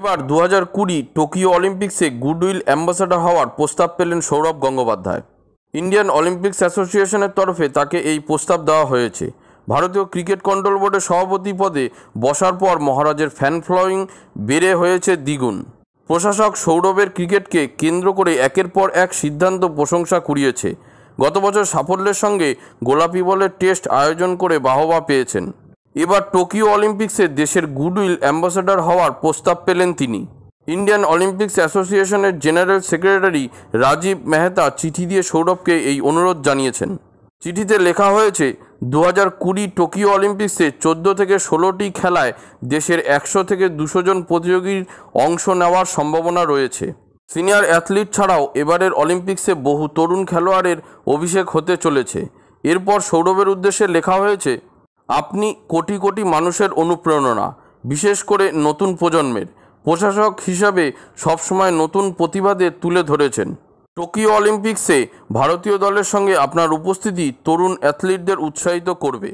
এবার দু কুড়ি টোকিও অলিম্পিক্সে গুডউইল অ্যাম্বাসাডার হওয়ার প্রস্তাব পেলেন সৌরভ গঙ্গোপাধ্যায় ইন্ডিয়ান অলিম্পিক্স অ্যাসোসিয়েশনের তরফে তাকে এই প্রস্তাব দেওয়া হয়েছে ভারতীয় ক্রিকেট কন্ট্রোল বোর্ডের সভাপতি পদে বসার পর মহারাজের ফ্যান ফ্লোয়িং বেড়ে হয়েছে দ্বিগুণ প্রশাসক সৌরভের ক্রিকেটকে কেন্দ্র করে একের পর এক সিদ্ধান্ত প্রশংসা কুড়িয়েছে গত বছর সাফল্যের সঙ্গে গোলাপি বলের টেস্ট আয়োজন করে বাহবা পেয়েছেন এবার টোকিও অলিম্পিক্সে দেশের গুডউইল অ্যাম্বাসেডর হওয়ার প্রস্তাব পেলেন তিনি ইন্ডিয়ান অলিম্পিক্স অ্যাসোসিয়েশনের জেনারেল সেক্রেটারি রাজীব মেহতা চিঠি দিয়ে সৌরভকে এই অনুরোধ জানিয়েছেন চিঠিতে লেখা হয়েছে দু হাজার কুড়ি টোকিও অলিম্পিক্সে চোদ্দো থেকে ষোলোটি খেলায় দেশের একশো থেকে দুশো জন প্রতিযোগীর অংশ নেওয়ার সম্ভাবনা রয়েছে সিনিয়র অ্যাথলিট ছাড়াও এবারের অলিম্পিক্সে বহু তরুণ খেলোয়াড়ের অভিষেক হতে চলেছে এরপর সৌরভের উদ্দেশ্যে লেখা হয়েছে আপনি কোটি কোটি মানুষের অনুপ্রেরণা বিশেষ করে নতুন প্রজন্মের প্রশাসক হিসাবে সবসময় নতুন প্রতিবাদে তুলে ধরেছেন টোকিও অলিম্পিক্সে ভারতীয় দলের সঙ্গে আপনার উপস্থিতি তরুণ অ্যাথলিটদের উৎসাহিত করবে